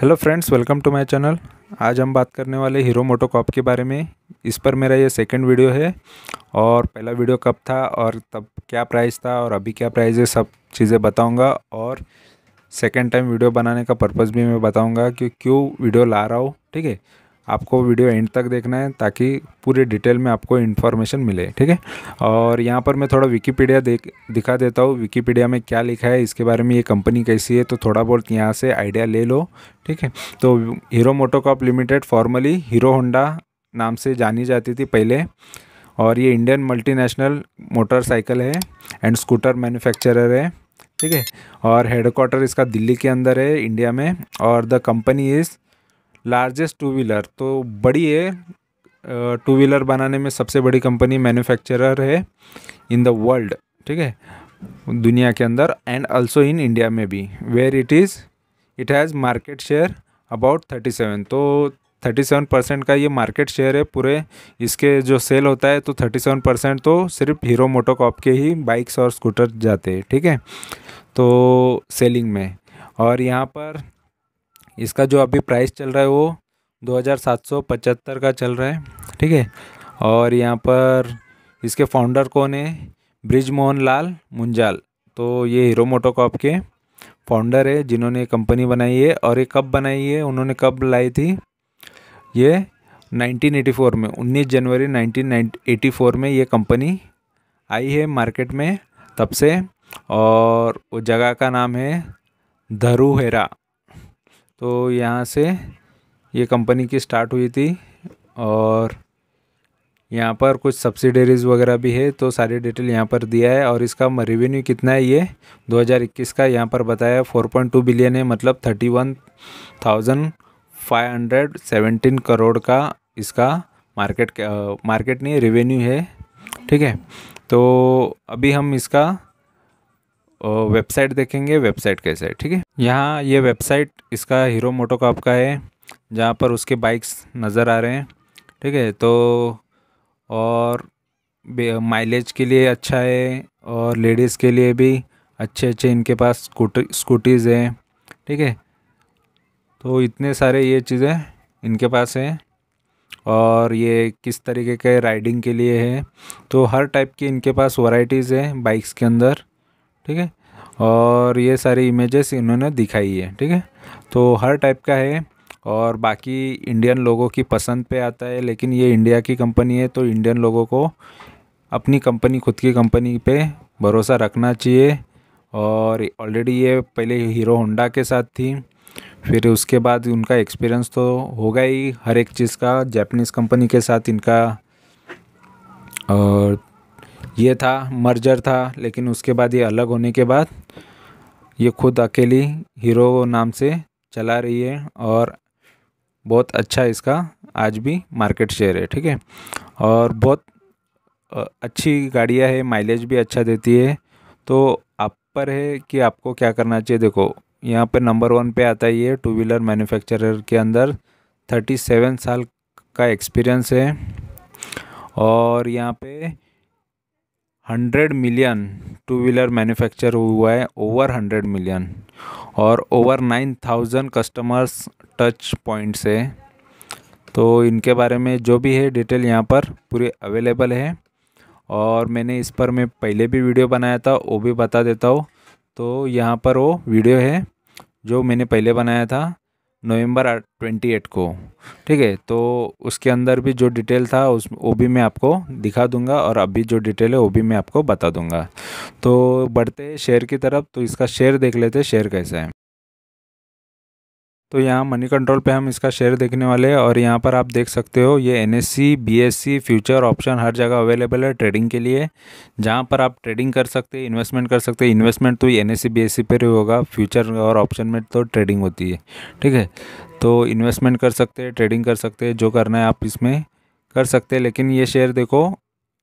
hello friends welcome to my channel आज हम बात करने वाले हीरो मोटो कॉप के बारे में इस पर मेरा ये सेकंड वीडियो है और पहला वीडियो कब था और तब क्या प्राइस था और अभी क्या प्राइस है सब चीज़ें बताऊंगा और सेकंड टाइम वीडियो बनाने का पर्पस भी मैं बताऊंगा कि क्यों वीडियो ला रहा हूँ ठीक है आपको वीडियो एंड तक देखना है ताकि पूरे डिटेल में आपको इन्फॉर्मेशन मिले ठीक है और यहाँ पर मैं थोड़ा विकीपीडिया देख दिखा देता हूँ विकीपीडिया में क्या लिखा है इसके बारे में ये कंपनी कैसी है तो थोड़ा बहुत यहाँ से आइडिया ले लो ठीक है तो Hero MotoCorp limited formerly Hero Honda नाम से जानी जाती थी पहले और ये इंडियन मल्टीनेशनल मोटरसाइकिल है एंड स्कूटर मैन्युफैक्चरर है ठीक है और हेडक्वार्टर इसका दिल्ली के अंदर है इंडिया में और the company is largest two wheeler तो बड़ी है टू व्हीलर बनाने में सबसे बड़ी कंपनी मैन्युफैक्चरर है इन द वर्ल्ड ठीक है दुनिया के अंदर एंड ऑल्सो इन इंडिया में भी where it is it has market share about thirty seven तो थर्टी सेवन परसेंट का ये मार्केट शेयर है पूरे इसके जो सेल होता है तो थर्टी सेवन परसेंट तो सिर्फ हीरो मोटोकॉप के ही बाइक्स और स्कूटर जाते हैं ठीक है तो सेलिंग में और यहाँ पर इसका जो अभी प्राइस चल रहा है वो दो हज़ार सात सौ पचहत्तर का चल रहा है ठीक है और यहाँ पर इसके फाउंडर कौन है ब्रिज मोहन लाल मुंजाल तो ये हीरो मोटोकॉप के फाउंडर है जिन्होंने कंपनी बनाई है और ये कब बनाई है उन्होंने कब लाई थी ये 1984 में 19 जनवरी 1984 में ये कंपनी आई है मार्केट में तब से और वो जगह का नाम है धरूहेरा तो यहाँ से ये कंपनी की स्टार्ट हुई थी और यहाँ पर कुछ सब्सिडरीज़ वगैरह भी है तो सारी डिटेल यहाँ पर दिया है और इसका रेवेन्यू कितना है ये 2021 का यहाँ पर बताया 4.2 बिलियन है मतलब 31,517 करोड़ का इसका मार्केट मार्केट नहीं रेवेन्यू है ठीक है तो अभी हम इसका वेबसाइट देखेंगे वेबसाइट कैसे है ठीक है यहाँ ये वेबसाइट इसका हीरो मोटो का आपका है जहाँ पर उसके बाइक्स नज़र आ रहे हैं ठीक है तो और माइलेज के लिए अच्छा है और लेडीज़ के लिए भी अच्छे अच्छे इनके पास स्कूटी स्कूटीज़ हैं ठीक है तो इतने सारे ये चीज़ें इनके पास हैं और ये किस तरीके के राइडिंग के लिए है तो हर टाइप की इनके पास वाइटीज़ हैं बाइक्स के अंदर ठीक है और ये सारी इमेजेस इन्होंने दिखाई है ठीक है तो हर टाइप का है और बाकी इंडियन लोगों की पसंद पे आता है लेकिन ये इंडिया की कंपनी है तो इंडियन लोगों को अपनी कंपनी खुद की कंपनी पे भरोसा रखना चाहिए और ऑलरेडी ये पहले हीरो होंडा के साथ थी फिर उसके बाद उनका एक्सपीरियंस तो होगा ही हर एक चीज़ का जैपनीज़ कंपनी के साथ इनका और ये था मर्जर था लेकिन उसके बाद ये अलग होने के बाद ये खुद अकेली हीरो नाम से चला रही है और बहुत अच्छा इसका आज भी मार्केट शेयर है ठीक है और बहुत अच्छी गाड़ियाँ है माइलेज भी अच्छा देती है तो आप पर है कि आपको क्या करना चाहिए देखो यहाँ पर नंबर वन पे आता ही है टू व्हीलर मैन्युफैक्चरर के अंदर थर्टी सेवन साल का एक्सपीरियंस है और यहाँ पे hundred million two wheeler manufacture हुआ है ओवर हंड्रेड मिलियन और over nine thousand customers touch points है तो इनके बारे में जो भी है डिटेल यहाँ पर पूरी अवेलेबल है और मैंने इस पर मैं पहले भी वीडियो बनाया था वो भी बता देता हूँ तो यहाँ पर वो वीडियो है जो मैंने पहले बनाया था नवंबर ट्वेंटी एट को ठीक है तो उसके अंदर भी जो डिटेल था उस वो भी मैं आपको दिखा दूंगा और अभी जो डिटेल है वो भी मैं आपको बता दूंगा तो बढ़ते हैं शेयर की तरफ तो इसका शेयर देख लेते हैं शेयर कैसा है तो यहाँ मनी कंट्रोल पे हम इसका शेयर देखने वाले हैं और यहाँ पर आप देख सकते हो ये N S C future option हर जगह अवेलेबल है ट्रेडिंग के लिए जहाँ पर आप ट्रेडिंग कर सकते हैं इन्वेस्टमेंट कर सकते हैं इन्वेस्टमेंट तो एन एस सी पर ही होगा फ्यूचर और ऑप्शन में तो ट्रेडिंग होती है ठीक है तो इन्वेस्टमेंट कर सकते हैं ट्रेडिंग कर सकते हैं जो करना है आप इसमें कर सकते हैं लेकिन ये शेयर देखो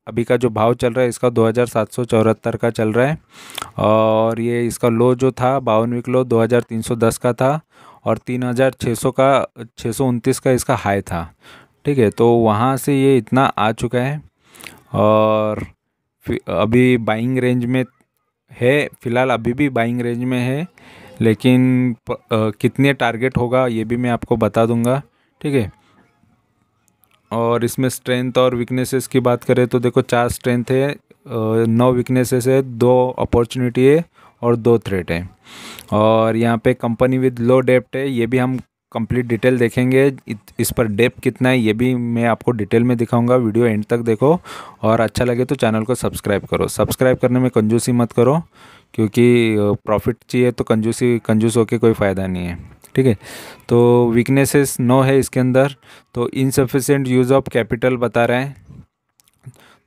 अभी का जो भाव चल रहा है इसका दो का चल रहा है और ये इसका लो जो था बावन वीक लो 2310 का था और तीन हज़ार छः सौ का छः सौ उनतीस का इसका हाई था ठीक है तो वहाँ से ये इतना आ चुका है और अभी बाइंग रेंज में है फ़िलहाल अभी भी बाइंग रेंज में है लेकिन प, आ, कितने टारगेट होगा ये भी मैं आपको बता दूंगा ठीक है और इसमें स्ट्रेंथ और वीकनेसेस की बात करें तो देखो चार स्ट्रेंथ है नौ वीकनेसेस है दो अपॉर्चुनिटी है और दो थ्रेट है और यहाँ पे कंपनी विद लो डेप्ट है ये भी हम कंप्लीट डिटेल देखेंगे इस पर डेप कितना है ये भी मैं आपको डिटेल में दिखाऊंगा वीडियो एंड तक देखो और अच्छा लगे तो चैनल को सब्सक्राइब करो सब्सक्राइब करने में कंजूसी मत करो क्योंकि प्रॉफिट चाहिए तो कंजूसी कंजूस होकर कोई फ़ायदा नहीं है ठीक है तो वीकनेसेस नो है इसके अंदर तो इनसफिशेंट यूज़ ऑफ कैपिटल बता रहे हैं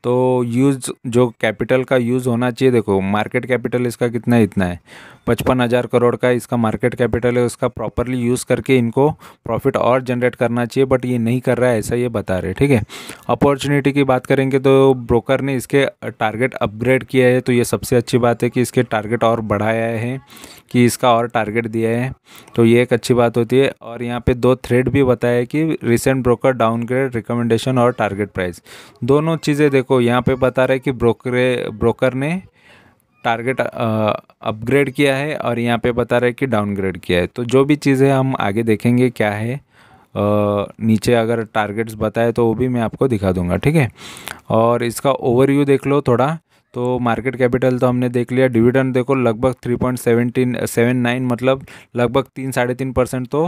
तो यूज़ जो कैपिटल का यूज़ होना चाहिए देखो मार्केट कैपिटल इसका कितना इतना है पचपन हज़ार करोड़ का इसका मार्केट कैपिटल है उसका प्रॉपरली यूज़ करके इनको प्रॉफिट और जनरेट करना चाहिए बट ये नहीं कर रहा है ऐसा ये बता रहे ठीक है अपॉर्चुनिटी की बात करेंगे तो ब्रोकर ने इसके टारगेट अपग्रेड किया है तो ये सबसे अच्छी बात है कि इसके टारगेट और बढ़ाया है कि इसका और टारगेट दिया है तो ये एक अच्छी बात होती है और यहाँ पर दो थ्रेड भी बताया कि रिसेंट ब्रोकर डाउनग्रेड रिकमेंडेशन और टारगेट प्राइस दोनों चीज़ें देखो को यहाँ पे बता रहा है कि ब्रोकर ब्रोकर ने टारगेट अपग्रेड किया है और यहाँ पे बता रहे कि डाउनग्रेड किया है तो जो भी चीज़ें हम आगे देखेंगे क्या है नीचे अगर टारगेट्स बताए तो वो भी मैं आपको दिखा दूंगा ठीक है और इसका ओवरव्यू देख लो थोड़ा तो मार्केट कैपिटल तो हमने देख लिया डिविडेंड देखो लगभग three point seventeen seven nine मतलब लगभग तीन साढ़े तीन परसेंट तो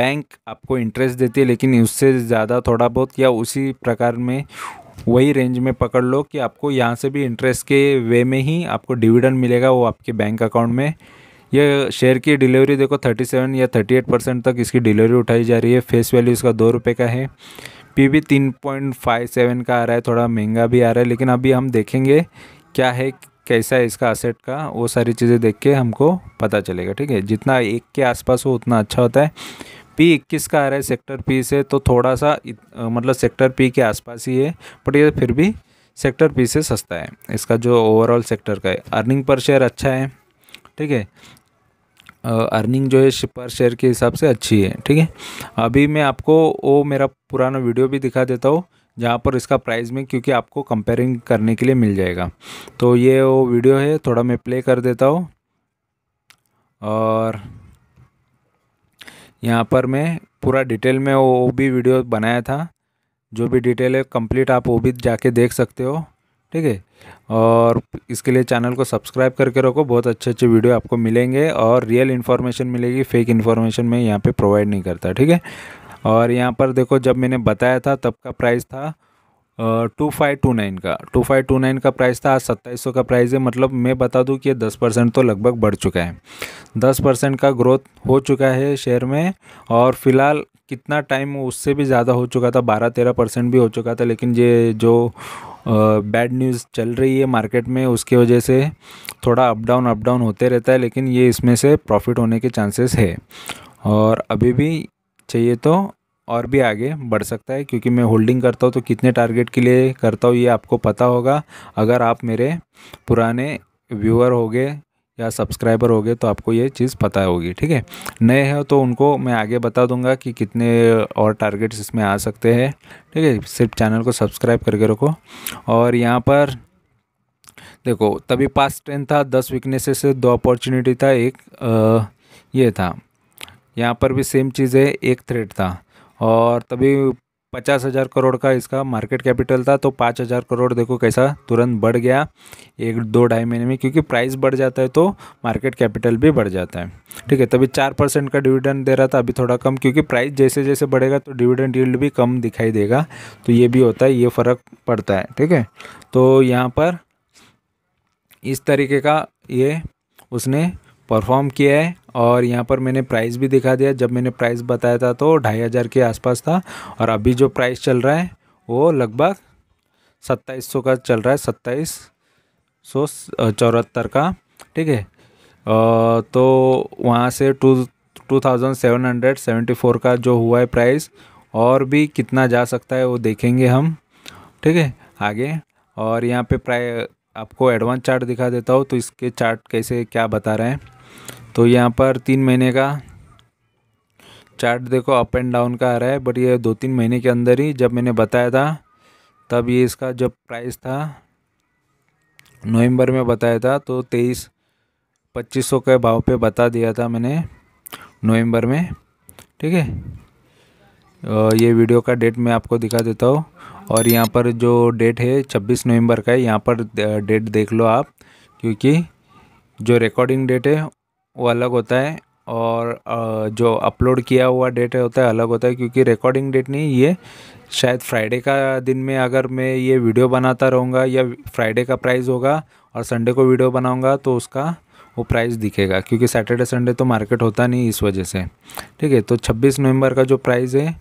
बैंक आपको इंटरेस्ट देती है लेकिन उससे ज़्यादा थोड़ा बहुत या उसी प्रकार में वही रेंज में पकड़ लो कि आपको यहाँ से भी इंटरेस्ट के वे में ही आपको डिविडेंड मिलेगा वो आपके बैंक अकाउंट में यह शेयर की डिलीवरी देखो 37 या 38 परसेंट तक इसकी डिलीवरी उठाई जा रही है फेस वैल्यू इसका दो रुपये का है पी भी तीन पॉइंट फाइव सेवन का आ रहा है थोड़ा महंगा भी आ रहा है लेकिन अभी हम देखेंगे क्या है कैसा है इसका असेट का वो सारी चीज़ें देख के हमको पता चलेगा ठीक है जितना एक के आसपास हो उतना अच्छा होता है पी इक्कीस का आ रहा है सेक्टर पी से तो थोड़ा सा मतलब सेक्टर पी के आसपास ही है बट ये फिर भी सेक्टर पी से सस्ता है इसका जो ओवरऑल सेक्टर का है अर्निंग पर शेयर अच्छा है ठीक है अर्निंग जो है पर शेयर के हिसाब से अच्छी है ठीक है अभी मैं आपको वो मेरा पुराना वीडियो भी दिखा देता हूँ जहाँ पर इसका प्राइस में क्योंकि आपको कंपेयरिंग करने के लिए मिल जाएगा तो ये वो वीडियो है थोड़ा मैं प्ले कर देता हूँ और यहाँ पर मैं पूरा डिटेल में वो भी वीडियो बनाया था जो भी डिटेल है कंप्लीट आप वो भी जाके देख सकते हो ठीक है और इसके लिए चैनल को सब्सक्राइब करके रखो बहुत अच्छे अच्छे वीडियो आपको मिलेंगे और रियल इन्फॉर्मेशन मिलेगी फेक इन्फॉर्मेशन मैं यहाँ पे प्रोवाइड नहीं करता ठीक है और यहाँ पर देखो जब मैंने बताया था तब का प्राइस था टू फाइव टू नाइन का टू फाइव टू नाइन का प्राइस था आज सत्ताईस सौ का प्राइस है मतलब मैं बता दूं कि ये दस परसेंट तो लगभग बढ़ चुका है दस परसेंट का ग्रोथ हो चुका है शेयर में और फिलहाल कितना टाइम उससे भी ज़्यादा हो चुका था बारह तेरह परसेंट भी हो चुका था लेकिन ये जो बैड न्यूज़ चल रही है मार्केट में उसकी वजह से थोड़ा अप डाउन अप डाउन होते रहता है लेकिन ये इसमें से प्रॉफिट होने के चांसेस है और अभी भी चाहिए तो और भी आगे बढ़ सकता है क्योंकि मैं होल्डिंग करता हूँ तो कितने टारगेट के लिए करता हूँ ये आपको पता होगा अगर आप मेरे पुराने व्यूअर हो गए या सब्सक्राइबर हो गए तो आपको ये चीज़ पता होगी ठीक है नए हैं तो उनको मैं आगे बता दूंगा कि कितने और टारगेट्स इसमें आ सकते हैं ठीक है सिर्फ चैनल को सब्सक्राइब करके रखो और यहाँ पर देखो तभी पास टेन था दस वीकनेसेस से दो अपॉर्चुनिटी था एक आ, ये था यहाँ पर भी सेम चीज़ है एक थ्रेड था और तभी पचास हज़ार करोड़ का इसका मार्केट कैपिटल था तो पाँच हज़ार करोड़ देखो कैसा तुरंत बढ़ गया एक दो ढाई महीने में क्योंकि प्राइस बढ़ जाता है तो मार्केट कैपिटल भी बढ़ जाता है ठीक है तभी चार परसेंट का डिविडेंड दे रहा था अभी थोड़ा कम क्योंकि प्राइस जैसे जैसे बढ़ेगा तो डिविडेंड यील्ड भी कम दिखाई देगा तो ये भी होता है ये फ़र्क पड़ता है ठीक है तो यहाँ पर इस तरीके का ये उसने परफॉर्म किया है और यहाँ पर मैंने प्राइस भी दिखा दिया जब मैंने प्राइस बताया था तो ढाई हज़ार के आसपास था और अभी जो प्राइस चल रहा है वो लगभग सत्ताईस सौ का चल रहा है सत्ताईस सौ चौहत्तर का ठीक है तो वहाँ से two two thousand seven hundred seventy four का जो हुआ है प्राइस और भी कितना जा सकता है वो देखेंगे हम ठीक है आगे और यहाँ पे प्राइ आपको एडवांस चार्ट दिखा देता हूँ तो इसके चार्ट कैसे क्या बता रहे हैं तो यहाँ पर तीन महीने का चार्ट देखो अप एंड डाउन का आ रहा है बट ये दो तीन महीने के अंदर ही जब मैंने बताया था तब ये इसका जब प्राइस था नवंबर में बताया था तो तेईस पच्चीस सौ के भाव पे बता दिया था मैंने नवंबर में ठीक है ये वीडियो का डेट मैं आपको दिखा देता हूँ और यहाँ पर जो डेट है छब्बीस नवंबर का है यहाँ पर डेट देख लो आप क्योंकि जो रिकॉर्डिंग डेट है वो अलग होता है और जो अपलोड किया हुआ डेट होता है अलग होता है क्योंकि रिकॉर्डिंग डेट नहीं ये शायद फ्राइडे का दिन में अगर मैं ये वीडियो बनाता रहूँगा या फ्राइडे का प्राइस होगा और संडे को वीडियो बनाऊँगा तो उसका वो प्राइस दिखेगा क्योंकि सैटरडे संडे तो मार्केट होता नहीं इस वजह से ठीक है तो 26 नवंबर का जो प्राइस है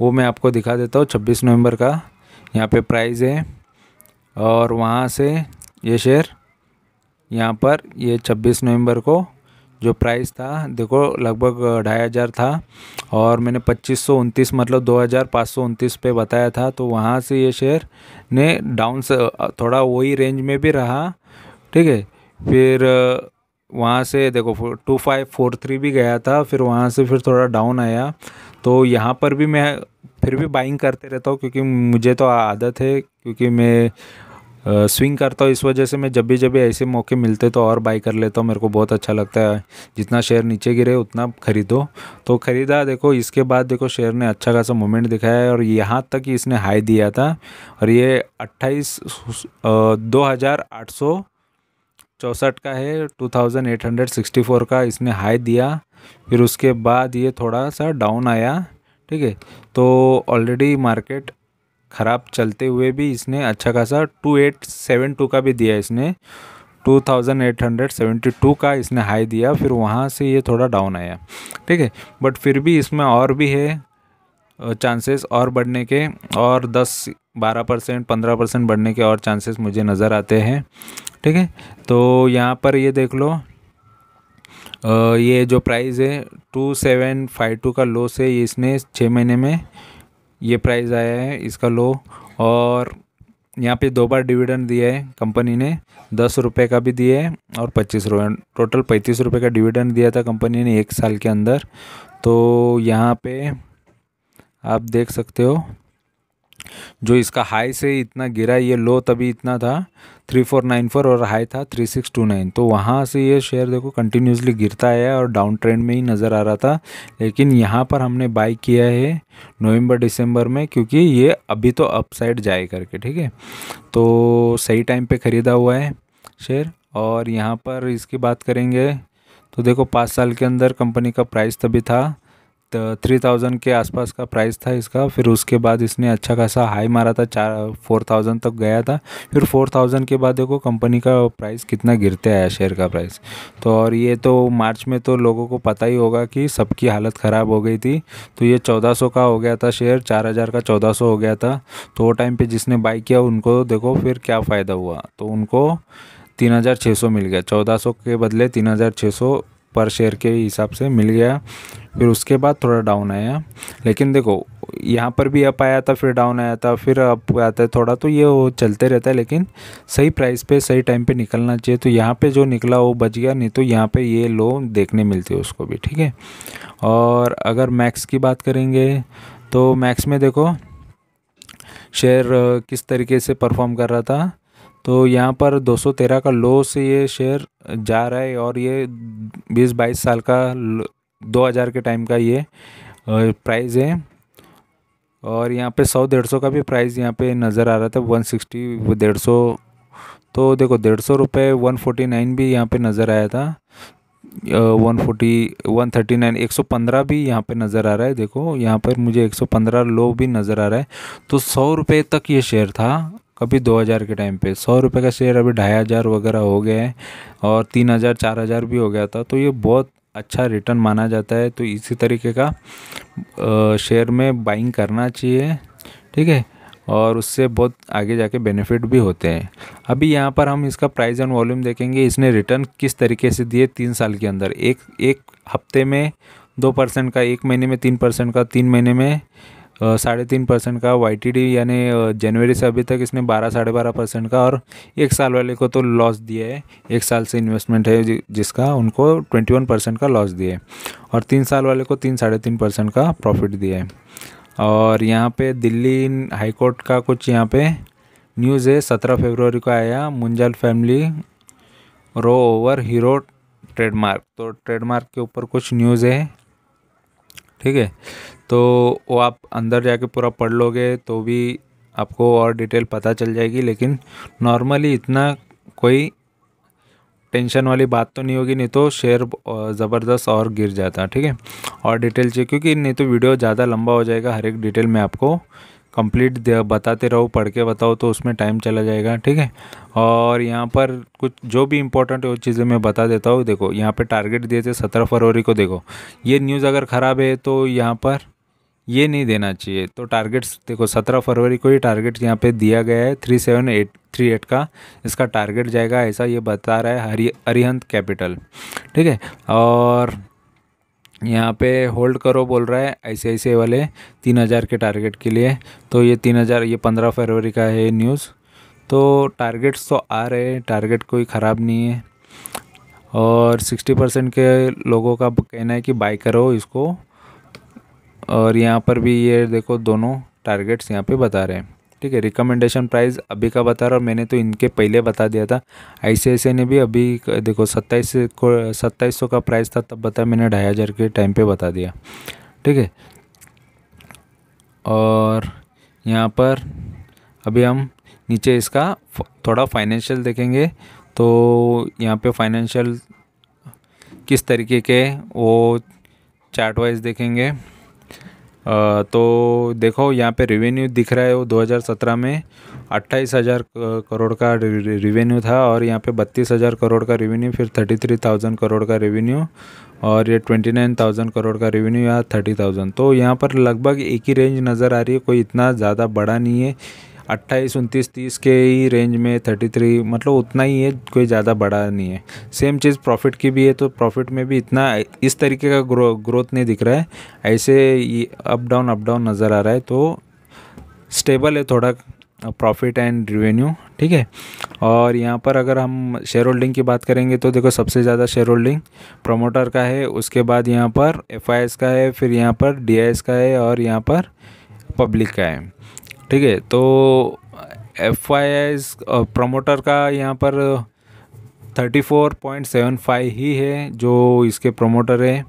वो मैं आपको दिखा देता हूँ 26 नवंबर का यहाँ पे प्राइस है और वहाँ से ये शेयर यहाँ पर ये 26 नवंबर को जो प्राइस था देखो लगभग ढाई हज़ार था और मैंने पच्चीस सौ उनतीस मतलब दो हज़ार पाँच सौ उनतीस पे बताया था तो वहाँ से ये शेयर ने डाउन से थोड़ा वही रेंज में भी रहा ठीक है फिर वहाँ से देखो टू फाइव फोर थ्री भी गया था फिर वहाँ से फिर थोड़ा डाउन आया तो यहाँ पर भी मैं फिर भी बाइंग करते रहता हूँ क्योंकि मुझे तो आदत है क्योंकि मैं स्विंग करता हूँ इस वजह से मैं जब भी जब भी ऐसे मौके मिलते तो और बाई कर लेता हूँ मेरे को बहुत अच्छा लगता है जितना शेयर नीचे गिरे उतना ख़रीदो तो ख़रीदा देखो इसके बाद देखो शेयर ने अच्छा खासा मोमेंट दिखाया है और यहाँ तक ही इसने हाई दिया था और ये अट्ठाईस दो हज़ार आठ सौ चौंसठ का है फोर का इसने हाई दिया फिर उसके बाद ये थोड़ा सा डाउन आया ठीक है तो ऑलरेडी मार्केट ख़राब चलते हुए भी इसने अच्छा खासा टू एट सेवन टू का भी दिया इसने two thousand eight hundred seventy two का इसने हाई दिया फिर वहाँ से ये थोड़ा डाउन आया ठीक है बट फिर भी इसमें और भी है चांसेस और बढ़ने के और दस बारह परसेंट पंद्रह परसेंट बढ़ने के और चांसेस मुझे नज़र आते हैं ठीक है तो यहाँ पर ये देख लो ये जो प्राइस है टू सेवन फाइव टू का लो से इसने छः महीने में ये प्राइस आया है इसका लो और यहाँ पे दो बार डिविडेंड दिया है कंपनी ने दस रुपये का भी दिया है और पच्चीस रुपये टोटल पैंतीस रुपये का डिविडेंड दिया था कंपनी ने एक साल के अंदर तो यहाँ पे आप देख सकते हो जो इसका हाई से इतना गिरा ये लो तभी इतना था थ्री फोर नाइन फोर और हाई था थ्री सिक्स टू नाइन तो वहाँ से ये शेयर देखो कंटिन्यूसली गिरता है और डाउन ट्रेंड में ही नज़र आ रहा था लेकिन यहाँ पर हमने बाई किया है नवंबर दिसंबर में क्योंकि ये अभी तो अपसाइड जाए करके ठीक है तो सही टाइम पे ख़रीदा हुआ है शेयर और यहाँ पर इसकी बात करेंगे तो देखो पाँच साल के अंदर कंपनी का प्राइस तभी था थ्री तो थाउजेंड के आसपास का प्राइस था इसका फिर उसके बाद इसने अच्छा खासा हाई मारा था चार फोर थाउजेंड तक गया था फिर फोर थाउजेंड के बाद देखो कंपनी का प्राइस कितना गिरते आया शेयर का प्राइस तो और ये तो मार्च में तो लोगों को पता ही होगा कि सबकी हालत ख़राब हो गई थी तो ये चौदह सौ का हो गया था शेयर चार हज़ार का चौदह सौ हो गया था तो वो टाइम पर जिसने बाई किया उनको देखो फिर क्या फ़ायदा हुआ तो उनको तीन हज़ार छः सौ मिल गया चौदह सौ के बदले तीन हज़ार छः सौ पर शेयर के हिसाब से मिल गया फिर उसके बाद थोड़ा डाउन आया लेकिन देखो यहाँ पर भी अप आया था फिर डाउन आया था फिर अप आता है थोड़ा तो ये वो चलते रहता है लेकिन सही प्राइस पे सही टाइम पे निकलना चाहिए तो यहाँ पे जो निकला वो बच गया नहीं तो यहाँ पे ये लो देखने मिलती है उसको भी ठीक है और अगर मैक्स की बात करेंगे तो मैक्स में देखो शेयर किस तरीके से परफॉर्म कर रहा था तो यहाँ पर 213 का लो से ये शेयर जा रहा है और ये 20-22 साल का दो हज़ार के टाइम का ये प्राइस है और यहाँ पे सौ डेढ़ सौ का भी प्राइस यहाँ पे नज़र आ रहा था वन सिक्सटी डेढ़ सौ तो देखो डेढ़ सौ रुपये वन फोर्टी नाइन भी यहाँ पे नज़र आया था one forty one thirty nine एक सौ पंद्रह भी यहाँ पे नज़र आ रहा है देखो यहाँ पर मुझे एक सौ पंद्रह लो भी नज़र आ रहा है तो सौ रुपये तक ये शेयर था कभी दो हज़ार के टाइम पे सौ रुपये का शेयर अभी ढाई हज़ार वगैरह हो गया है और तीन हज़ार चार हज़ार भी हो गया था तो ये बहुत अच्छा रिटर्न माना जाता है तो इसी तरीके का शेयर में बाइंग करना चाहिए ठीक है और उससे बहुत आगे जाके बेनिफिट भी होते हैं अभी यहाँ पर हम इसका प्राइस एंड वॉल्यूम देखेंगे इसने रिटर्न किस तरीके से दिए तीन साल के अंदर एक एक हफ्ते में दो परसेंट का एक महीने में तीन परसेंट का तीन महीने में साढ़े तीन परसेंट का वाई टी डी यानी जनवरी से अभी तक इसने बारह साढ़े बारह परसेंट का और एक साल वाले को तो लॉस दिया है एक साल से इन्वेस्टमेंट है जिसका उनको ट्वेंटी वन परसेंट का लॉस दिया है और तीन साल वाले को तीन साढ़े तीन परसेंट का प्रॉफिट दिया है और यहाँ पे दिल्ली हाईकोर्ट का कुछ यहाँ पे न्यूज़ है सत्रह फेबरवरी को आया Munjal family row over Hero trademark तो ट्रेडमार्क के ऊपर कुछ न्यूज़ है ठीक है तो वो आप अंदर जाके पूरा पढ़ लोगे तो भी आपको और डिटेल पता चल जाएगी लेकिन नॉर्मली इतना कोई टेंशन वाली बात तो नहीं होगी नहीं तो शेयर ज़बरदस्त और गिर जाता ठीक है और डिटेल चाहिए क्योंकि नहीं तो वीडियो ज़्यादा लंबा हो जाएगा हर एक डिटेल में आपको कंप्लीट बताते रहो पढ़ के बताओ तो उसमें टाइम चला जाएगा ठीक है और यहाँ पर कुछ जो भी इम्पोर्टेंट है वो चीज़ें मैं बता देता हूँ देखो यहाँ पे टारगेट दिए थे सत्रह फरवरी को देखो ये न्यूज़ अगर ख़राब है तो यहाँ पर ये नहीं देना चाहिए तो टारगेट्स देखो सत्रह फरवरी को ही टारगेट यहाँ पे दिया गया है three seven eight three eight का इसका टारगेट जाएगा ऐसा ये बता रहा है हरी अरिहंत कैपिटल ठीक है और यहाँ पे होल्ड करो बोल रहा है ऐसे ऐसे वाले तीन हज़ार के टारगेट के लिए तो ये तीन हज़ार ये पंद्रह फरवरी का है न्यूज़ तो टारगेट्स तो आ रहे हैं टारगेट कोई ख़राब नहीं है और सिक्सटी परसेंट के लोगों का कहना है कि बाई करो इसको और यहाँ पर भी ये देखो दोनों टारगेट्स यहाँ पे बता रहे हैं ठीक है रिकमेंडेशन प्राइस अभी का बता रहा और मैंने तो इनके पहले बता दिया था ऐसे ने भी अभी देखो सत्ताईस को सत्ताईस का प्राइस था तब बताया मैंने ढाई हज़ार के टाइम पे बता दिया ठीक है और यहाँ पर अभी हम नीचे इसका थोड़ा फाइनेंशियल देखेंगे तो यहाँ पे फाइनेंशियल किस तरीके के वो चार्ट वाइज देखेंगे तो देखो यहाँ पे रेवेन्यू दिख रहा है वो 2017 में अट्ठाईस हज़ार करोड़ का रेवेन्यू था और यहाँ पे बत्तीस हज़ार करोड़ का रेवेन्यू फिर थर्टी थ्री थाउजेंड करोड़ का रेवेन्यू और ये ट्वेंटी नाइन थाउजेंड करोड़ का रेवेन्यू या थर्टी थाउजेंड तो यहाँ पर लगभग एक ही रेंज नज़र आ रही है कोई इतना ज़्यादा बड़ा नहीं है अट्ठाईस उनतीस तीस के ही रेंज में थर्टी थ्री मतलब उतना ही है कोई ज़्यादा बड़ा नहीं है सेम चीज़ प्रॉफिट की भी है तो प्रॉफिट में भी इतना इस तरीके का ग्रो ग्रोथ नहीं दिख रहा है ऐसे ये अप डाउन अप डाउन नज़र आ रहा है तो स्टेबल है थोड़ा प्रॉफिट एंड रिवेन्यू ठीक है और यहाँ पर अगर हम शेयर होल्डिंग की बात करेंगे तो देखो सबसे ज़्यादा शेयर होल्डिंग प्रोमोटर का है उसके बाद यहाँ पर एफ का है फिर यहाँ पर डी का है और यहाँ पर पब्लिक का है ठीक है तो एफ आई प्रमोटर का यहाँ पर thirty four point seven five ही है जो इसके प्रमोटर है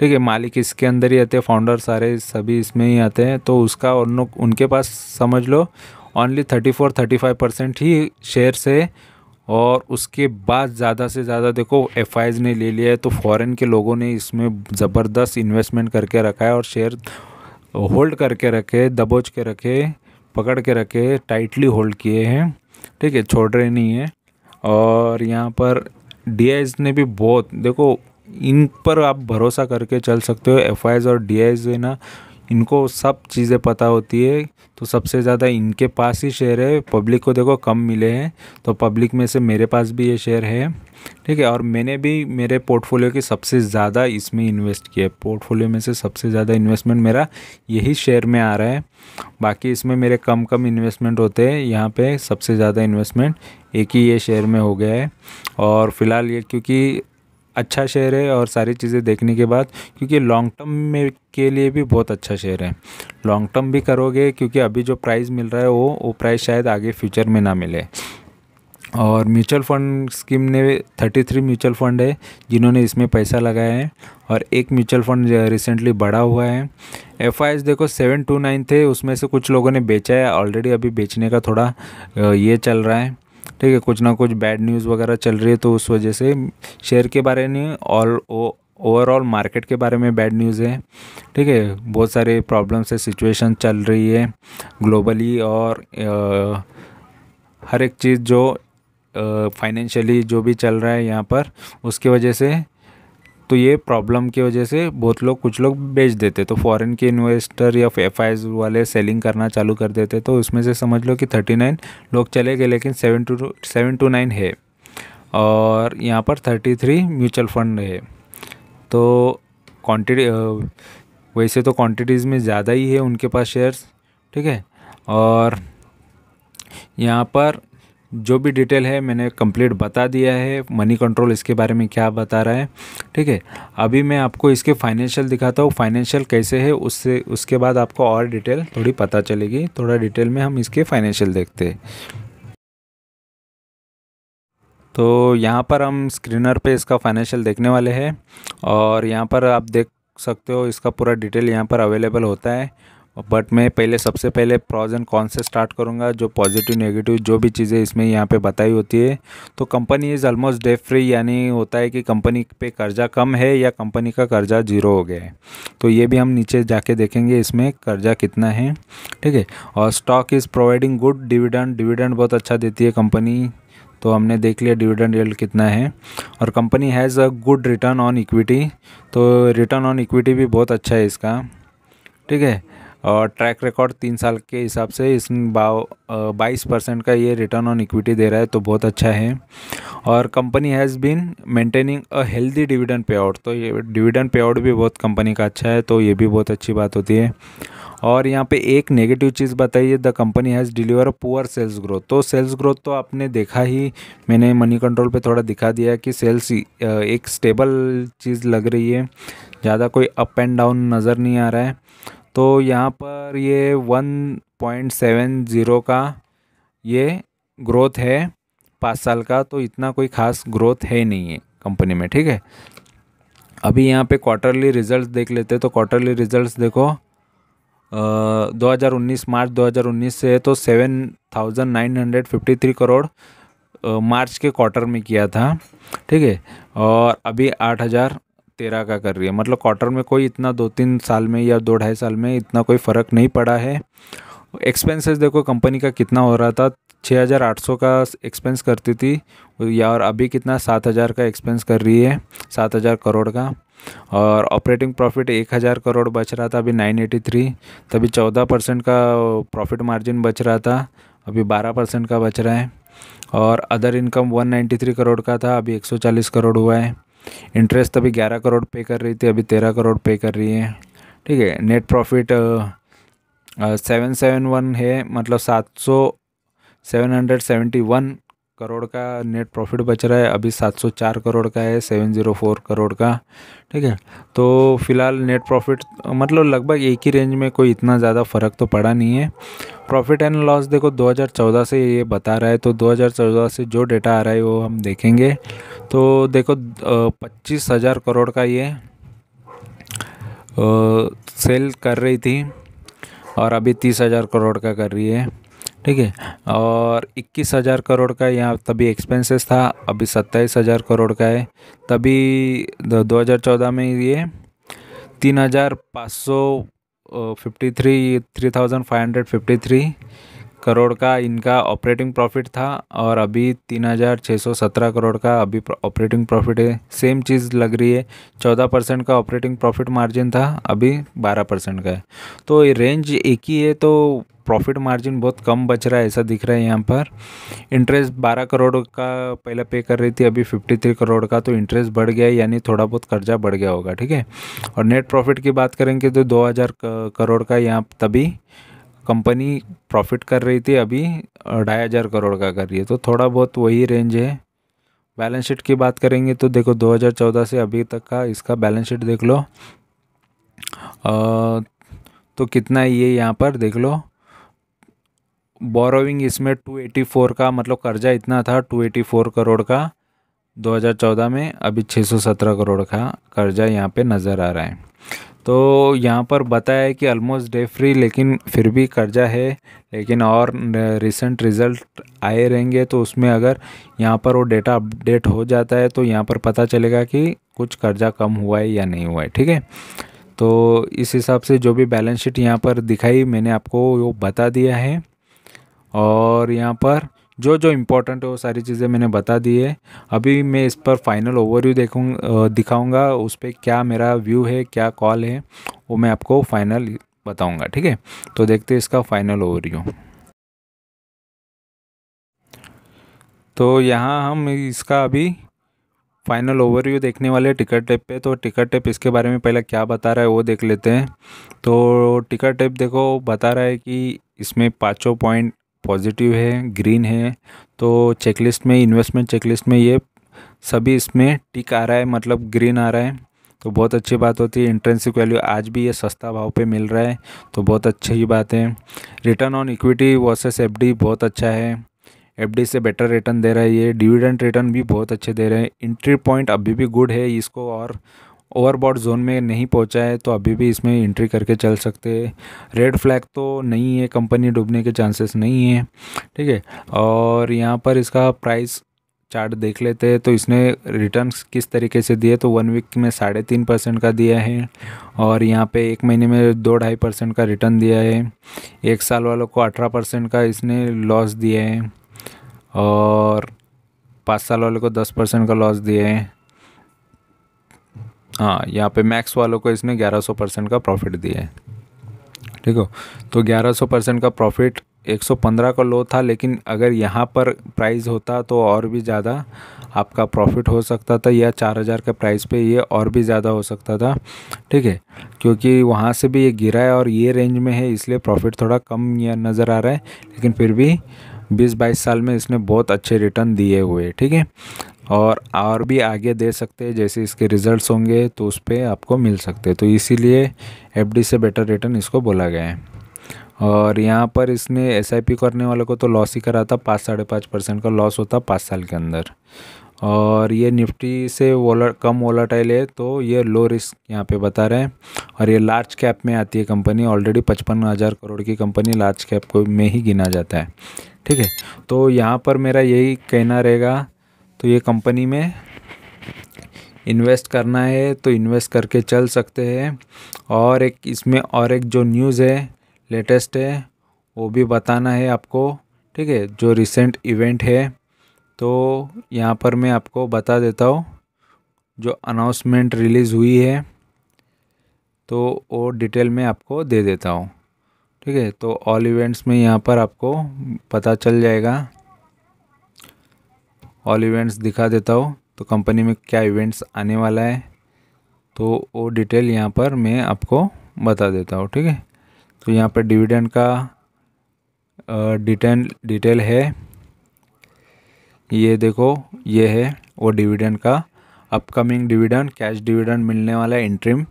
ठीक है मालिक इसके अंदर ही आते हैं फाउंडर सारे सभी इसमें ही आते हैं तो उसका उन उनके पास समझ लो only thirty four thirty five percent ही शेयर है और उसके बाद ज़्यादा से ज़्यादा देखो एफ ने ले लिया है तो फॉरेन के लोगों ने इसमें ज़बरदस्त इन्वेस्टमेंट करके रखा है और शेयर होल्ड करके रखे दबोच के रखे पकड़ के रखे टाइटली होल्ड किए हैं ठीक है छोड़ रहे नहीं है और यहाँ पर डी ने भी बहुत देखो इन पर आप भरोसा करके चल सकते हो एफ और डी ना इनको सब चीज़ें पता होती है तो सबसे ज़्यादा इनके पास ही शेयर है पब्लिक को देखो कम मिले हैं तो पब्लिक में से मेरे पास भी ये शेयर है ठीक है और मैंने भी मेरे पोर्टफोलियो की सबसे ज़्यादा इसमें इन्वेस्ट किया है पोर्टफोलियो में से सबसे ज़्यादा इन्वेस्टमेंट मेरा यही शेयर में आ रहा है बाकी इसमें मेरे कम कम इन्वेस्टमेंट होते हैं यहाँ पर सबसे ज़्यादा इन्वेस्टमेंट एक ही ये शेयर में हो गया है और फिलहाल ये क्योंकि अच्छा शेयर है और सारी चीज़ें देखने के बाद क्योंकि लॉन्ग टर्म में के लिए भी बहुत अच्छा शेयर है लॉन्ग टर्म भी करोगे क्योंकि अभी जो प्राइस मिल रहा है वो वो प्राइस शायद आगे फ्यूचर में ना मिले और म्यूचुअल फंड स्कीम ने 33 म्यूचुअल फंड है जिन्होंने इसमें पैसा लगाया है और एक म्यूचुअल फंड रिसेंटली बढ़ा हुआ है एफ देखो सेवन टू नाइन थे उसमें से कुछ लोगों ने बेचा है ऑलरेडी अभी बेचने का थोड़ा ये चल रहा है ठीक है कुछ ना कुछ बैड न्यूज़ वगैरह चल रही है तो उस वजह से शेयर के बारे में और ओवरऑल मार्केट के बारे में बैड न्यूज़ है ठीक है बहुत सारे प्रॉब्लम्स से सिचुएशन चल रही है ग्लोबली और आ, हर एक चीज़ जो फाइनेंशियली जो भी चल रहा है यहाँ पर उसकी वजह से तो ये प्रॉब्लम की वजह से बहुत लोग कुछ लोग बेच देते तो फॉरेन के इन्वेस्टर या एफ वाले सेलिंग करना चालू कर देते तो उसमें से समझ लो कि थर्टी नाइन लोग चले गए लेकिन seven two seven two nine है और यहाँ पर थर्टी थ्री म्यूचुअल फंड है तो क्वान्टिटी वैसे तो क्वांटिटीज़ में ज़्यादा ही है उनके पास शेयर्स ठीक है और यहाँ पर जो भी डिटेल है मैंने कंप्लीट बता दिया है मनी कंट्रोल इसके बारे में क्या बता रहा है ठीक है अभी मैं आपको इसके फाइनेंशियल दिखाता हूँ फाइनेंशियल कैसे है उससे उसके बाद आपको और डिटेल थोड़ी पता चलेगी थोड़ा डिटेल में हम इसके फाइनेंशियल देखते हैं तो यहाँ पर हम स्क्रीनर पे इसका फाइनेंशियल देखने वाले हैं और यहाँ पर आप देख सकते हो इसका पूरा डिटेल यहाँ पर अवेलेबल होता है बट मैं पहले सबसे पहले प्रॉज एंड कॉन से स्टार्ट करूँगा जो पॉजिटिव नेगेटिव जो भी चीज़ें इसमें यहाँ पे बताई होती है तो company is almost debt free यानी होता है कि कंपनी पे कर्जा कम है या कंपनी का कर्जा जीरो हो गया है तो ये भी हम नीचे जाके देखेंगे इसमें कर्जा कितना है ठीक है और stock is providing good dividend dividend बहुत अच्छा देती है कंपनी तो हमने देख लिया डिविडेंड रेल कितना है और company has a good return on equity तो रिटर्न ऑन इक्विटी भी बहुत अच्छा है इसका ठीक है और ट्रैक रिकॉर्ड तीन साल के हिसाब से इस बाईस परसेंट का ये रिटर्न ऑन इक्विटी दे रहा है तो बहुत अच्छा है और company has been maintaining a healthy dividend pay out तो ये डिविडेंड पे आउट भी बहुत कंपनी का अच्छा है तो ये भी बहुत अच्छी बात होती है और यहाँ पे एक नेगेटिव चीज़ बताइए the company has deliver poor sales growth तो सेल्स ग्रोथ तो आपने देखा ही मैंने मनी कंट्रोल पे थोड़ा दिखा दिया कि सेल्स एक स्टेबल चीज़ लग रही है ज़्यादा कोई अप एंड डाउन नज़र नहीं आ रहा है तो यहाँ पर ये वन पॉइंट सेवन ज़ीरो का ये ग्रोथ है पाँच साल का तो इतना कोई खास ग्रोथ है नहीं है कंपनी में ठीक है अभी यहाँ पे क्वार्टरली रिजल्ट्स देख लेते हैं तो क्वार्टरली रिजल्ट्स देखो दो हज़ार उन्नीस मार्च दो हज़ार उन्नीस से तो seven thousand nine hundred fifty three crore March के क्वार्टर में किया था ठीक है और अभी आठ हज़ार तेरह का कर रही है मतलब क्वार्टर में कोई इतना दो तीन साल में या दो ढाई साल में इतना कोई फ़र्क नहीं पड़ा है एक्सपेंसेस देखो कंपनी का कितना हो रहा था छः हज़ार आठ सौ का एक्सपेंस करती थी या और अभी कितना सात हज़ार का एक्सपेंस कर रही है सात हज़ार करोड़ का और ऑपरेटिंग प्रॉफिट एक हज़ार करोड़ बच रहा था अभी नाइन एटी थ्री तभी चौदह परसेंट का प्रॉफिट मार्जिन बच रहा था अभी बारह परसेंट का बच रहा है और other income one ninety three crore का था अभी एक सौ चालीस करोड़ हुआ है इंटरेस्ट अभी ग्यारह करोड़ पे कर रही थी अभी तेरह करोड़ पे कर रही है ठीक है net profit seven seven one है मतलब सात सौ seven hundred seventy one crore का नेट प्रॉफिट बच रहा है अभी 704 करोड़ का है 704 करोड़ का ठीक है तो फिलहाल नेट प्रॉफिट मतलब लगभग एक ही रेंज में कोई इतना ज़्यादा फ़र्क तो पड़ा नहीं है प्रॉफिट एंड लॉस देखो 2014 से ये बता रहा है तो 2014 से जो डेटा आ रहा है वो हम देखेंगे तो देखो पच्चीस हज़ार करोड़ का ये सेल कर रही थी और अभी तीस हज़ार करोड़ का कर रही है ठीक है और इक्कीस हज़ार करोड़ का यहाँ तभी एक्सपेंसेस था अभी सत्ताईस हज़ार करोड़ का है तभी 2014 में ये तीन हज़ार पाँच सौ fifty three three thousand five hundred fifty three crore का इनका ऑपरेटिंग प्रॉफिट था और अभी तीन हज़ार छः सौ सत्रह करोड़ का अभी ऑपरेटिंग प्रॉफिट है सेम चीज़ लग रही है चौदह परसेंट का ऑपरेटिंग प्रॉफिट मार्जिन था अभी बारह परसेंट का है तो ये रेंज एक ही है तो प्रॉफिट मार्जिन बहुत कम बच रहा है ऐसा दिख रहा है यहाँ पर इंटरेस्ट 12 करोड़ का पहले पे कर रही थी अभी 53 करोड़ का तो इंटरेस्ट बढ़ गया है यानी थोड़ा बहुत कर्जा बढ़ गया होगा ठीक है और नेट प्रॉफिट की बात करेंगे तो 2000 करोड़ का यहाँ तभी कंपनी प्रॉफिट कर रही थी अभी ढाई हज़ार करोड़ का कर रही है तो थोड़ा बहुत वही रेंज है बैलेंस शीट की बात करेंगे तो देखो 2014 से अभी तक का इसका बैलेंस शीट देख लो आ, तो कितना ये यहाँ पर देख लो बोरोविंग इसमें 284 का मतलब कर्जा इतना था 284 करोड़ का 2014 में अभी 617 करोड़ का कर्जा यहाँ पे नज़र आ रहा है तो यहाँ पर बताया कि ऑलमोस्ट डे फ्री लेकिन फिर भी कर्जा है लेकिन और रिसेंट रिज़ल्ट आए रहेंगे तो उसमें अगर यहाँ पर वो डेटा अपडेट हो जाता है तो यहाँ पर पता चलेगा कि कुछ कर्जा कम हुआ है या नहीं हुआ है ठीक है तो इस हिसाब से जो भी बैलेंस शीट यहाँ पर दिखाई मैंने आपको वो बता दिया है और यहाँ पर जो जो इम्पोर्टेंट है वो सारी चीज़ें मैंने बता दी है अभी मैं इस पर फाइनल ओवरव्यू देखूँ दिखाऊँगा उस पर क्या मेरा व्यू है क्या कॉल है वो मैं आपको फाइनल बताऊँगा ठीक है तो देखते हैं इसका फाइनल ओवरव्यू तो यहाँ हम इसका अभी फाइनल ओवरव्यू देखने वाले टिकट टेप पे तो टिकट टेप इसके बारे में पहले क्या बता रहा है वो देख लेते हैं तो टिकट टेप देखो बता रहा है कि इसमें पाँचों पॉइंट पॉजिटिव है ग्रीन है तो चेकलिस्ट में इन्वेस्टमेंट चेकलिस्ट में ये सभी इसमें टिक आ रहा है मतलब ग्रीन आ रहा है तो बहुत अच्छी बात होती है इंट्रेंसिक वैल्यू आज भी ये सस्ता भाव पे मिल रहा है तो बहुत अच्छी बात है return on equity versus FD बहुत अच्छा है एफडी से बेटर रिटर्न दे रहा है ये डिविडेंड रिटर्न भी बहुत अच्छे दे रहे हैं इंट्री पॉइंट अभी भी गुड है इसको और ओवरबॉड जोन में नहीं पहुंचा है तो अभी भी इसमें एंट्री करके चल सकते हैं रेड फ्लैग तो नहीं है कंपनी डूबने के चांसेस नहीं है ठीक है और यहाँ पर इसका प्राइस चार्ट देख लेते हैं तो इसने रिटर्न किस तरीके से दिए तो वन वीक में साढ़े तीन परसेंट का दिया है और यहाँ पे एक महीने में दो ढाई परसेंट का रिटर्न दिया है एक साल वालों को अठारह परसेंट का इसने लॉस दिया है और पाँच साल वालों को दस परसेंट का लॉस दिया है हाँ यहाँ पे मैक्स वालों को इसने 1100 परसेंट का प्रॉफिट दिया है ठीक हो तो 1100 परसेंट का प्रॉफिट 115 का लो था लेकिन अगर यहाँ पर प्राइस होता तो और भी ज़्यादा आपका प्रॉफिट हो सकता था या 4000 के प्राइस पे ये और भी ज़्यादा हो सकता था ठीक है क्योंकि वहाँ से भी ये गिरा है और ये रेंज में है इसलिए प्रॉफिट थोड़ा कम या नज़र आ रहा है लेकिन फिर भी बीस बाईस साल में इसने बहुत अच्छे रिटर्न दिए हुए ठीक है और और भी आगे दे सकते हैं जैसे इसके रिज़ल्ट्स होंगे तो उस पर आपको मिल सकते हैं तो इसीलिए एफडी से बेटर रिटर्न इसको बोला गया है और यहाँ पर इसने एसआईपी करने वाले को तो लॉस ही करा था पाँच साढ़े पाँच परसेंट का लॉस होता पाँच साल के अंदर और ये निफ्टी से वोला कम वोलाटाइल है तो ये लो रिस्क यहाँ पे बता रहे हैं और ये लार्ज कैप में आती है कंपनी ऑलरेडी पचपन हज़ार करोड़ की कंपनी लार्ज कैप को में ही गिना जाता है ठीक है तो यहाँ पर मेरा यही कहना रहेगा तो ये कंपनी में इन्वेस्ट करना है तो इन्वेस्ट करके चल सकते हैं और एक इसमें और एक जो न्यूज़ है लेटेस्ट है वो भी बताना है आपको ठीक है जो रिसेंट इवेंट है तो यहाँ पर मैं आपको बता देता हूँ जो अनाउंसमेंट रिलीज़ हुई है तो वो डिटेल में आपको दे देता हूँ ठीक है तो ऑल इवेंट्स में यहाँ पर आपको पता चल जाएगा ऑल इवेंट्स दिखा देता हूँ तो कंपनी में क्या इवेंट्स आने वाला है तो वो डिटेल यहाँ पर मैं आपको बता देता हूँ ठीक है तो यहाँ पर डिविडेंड का डिटेल डिटेल है ये देखो ये है वो डिविडेंड का अपकमिंग डिविडेंड कैश डिविडेंड मिलने वाला है interim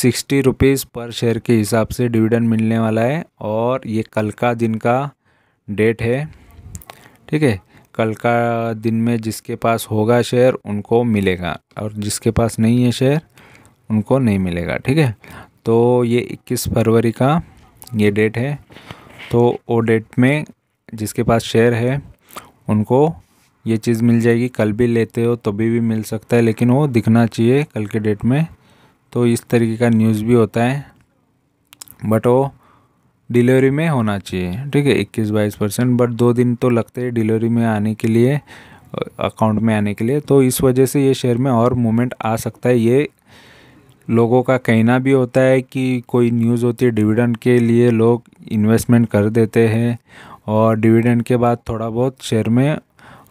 sixty rupees per share के हिसाब से डिविडेंड मिलने वाला है और ये कल का दिन का डेट है ठीक है कल का दिन में जिसके पास होगा शेयर उनको मिलेगा और जिसके पास नहीं है शेयर उनको नहीं मिलेगा ठीक है तो ये 21 फरवरी का ये डेट है तो वो डेट में जिसके पास शेयर है उनको ये चीज़ मिल जाएगी कल भी लेते हो तभी भी मिल सकता है लेकिन वो दिखना चाहिए कल के डेट में तो इस तरीके का न्यूज़ भी होता है बट वो डिलीवरी में होना चाहिए ठीक है इक्कीस बाईस परसेंट बट दो दिन तो लगते हैं डिलीवरी में आने के लिए अकाउंट में आने के लिए तो इस वजह से ये शेयर में और मूवमेंट आ सकता है ये लोगों का कहना भी होता है कि कोई न्यूज़ होती है डिविडेंड के लिए लोग इन्वेस्टमेंट कर देते हैं और डिविडेंड के बाद थोड़ा बहुत शेयर में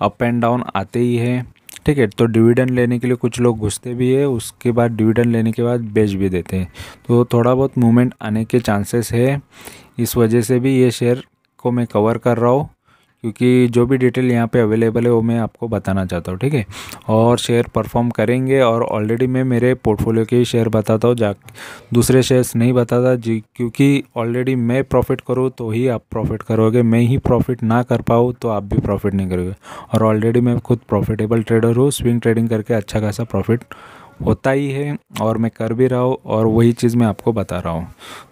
अप एंड डाउन आते ही है ठीक है तो डिविडेंड लेने के लिए कुछ लोग घुसते भी है उसके बाद डिविडेंड लेने के बाद बेच भी देते हैं तो थोड़ा बहुत मूवमेंट आने के चांसेस है इस वजह से भी ये शेयर को मैं कवर कर रहा हूँ क्योंकि जो भी डिटेल यहाँ पे अवेलेबल है वो मैं आपको बताना चाहता हूँ ठीक है और शेयर परफॉर्म करेंगे और ऑलरेडी मैं मेरे पोर्टफोलियो के ही शेयर बताता हूँ जा दूसरे शेयर्स नहीं बताता जी क्योंकि ऑलरेडी मैं प्रॉफिट करूँ तो ही आप प्रॉफिट करोगे मैं ही प्रॉफिट ना कर पाऊँ तो आप भी प्रॉफिट नहीं करोगे और ऑलरेडी मैं खुद प्रॉफिटेबल ट्रेडर हूँ स्विंग ट्रेडिंग करके अच्छा खासा प्रॉफिट होता ही है और मैं कर भी रहा हूँ और वही चीज़ मैं आपको बता रहा हूँ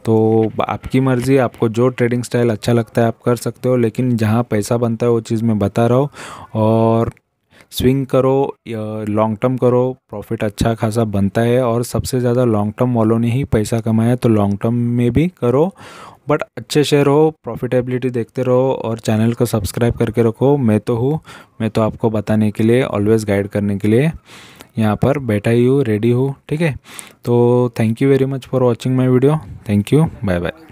तो आपकी मर्ज़ी आपको जो ट्रेडिंग स्टाइल अच्छा लगता है आप कर सकते हो लेकिन जहाँ पैसा बनता है वो चीज़ मैं बता रहा हूँ और स्विंग करो लॉन्ग टर्म करो प्रॉफिट अच्छा खासा बनता है और सबसे ज़्यादा लॉन्ग टर्म वालों ने ही पैसा कमाया तो लॉन्ग टर्म में भी करो बट अच्छे शेयर हो प्रॉफिटेबिलिटी देखते रहो और चैनल को सब्सक्राइब करके रखो मैं तो हूँ मैं तो आपको बताने के लिए ऑलवेज़ गाइड करने के लिए यहाँ पर बैठा ही हूँ रेडी हूँ ठीक है तो thank you very much for watching my video thank you bye bye